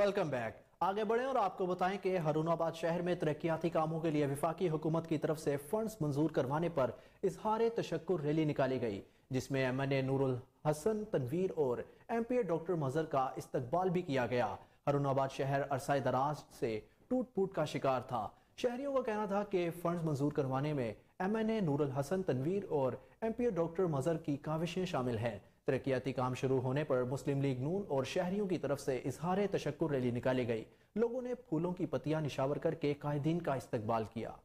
welcome back आगे बढ़े और आपको बताएं कि हरूनाबाद शहर में तरक्याती कामों के लिए विफाकी हुकूमत की तरफ से फंड्स मंजूर करवाने पर इजहार तशक्र रैली निकाली गई जिसमें M N A Noorul Hasan Tanveer और M P A doctor Mazhar का इस्तकबाल भी किया गया हरूनाबाद शहर अरसाए दराज से टूट फूट का शिकार था शहरियों का कहना था कि फंड मंजूर करवाने में M N A Noorul Hasan Tanveer और M P A doctor Mazhar की काविशें शामिल हैं तरक्याती काम शुरू होने पर मुस्लिम लीग नून और शहरियों की तरफ से इजहार तशक् रैली निकाली गई लोगों ने फूलों की पतियां निशावर करके कायदीन का इस्तकबाल किया